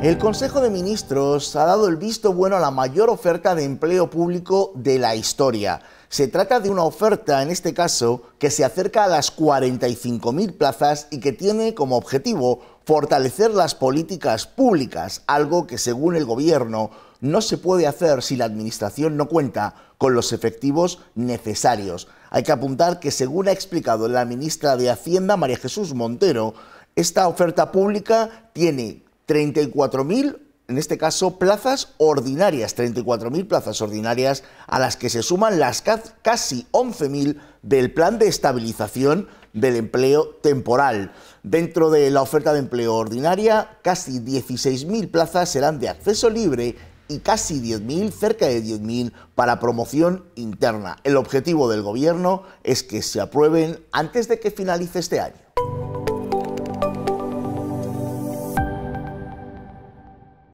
El Consejo de Ministros ha dado el visto bueno a la mayor oferta de empleo público de la historia. Se trata de una oferta, en este caso, que se acerca a las 45.000 plazas y que tiene como objetivo fortalecer las políticas públicas, algo que según el Gobierno no se puede hacer si la Administración no cuenta con los efectivos necesarios. Hay que apuntar que, según ha explicado la ministra de Hacienda, María Jesús Montero, esta oferta pública tiene 34.000, en este caso, plazas ordinarias, 34.000 plazas ordinarias a las que se suman las casi 11.000 del plan de estabilización del empleo temporal. Dentro de la oferta de empleo ordinaria, casi 16.000 plazas serán de acceso libre y casi 10.000, cerca de 10.000, para promoción interna. El objetivo del Gobierno es que se aprueben antes de que finalice este año.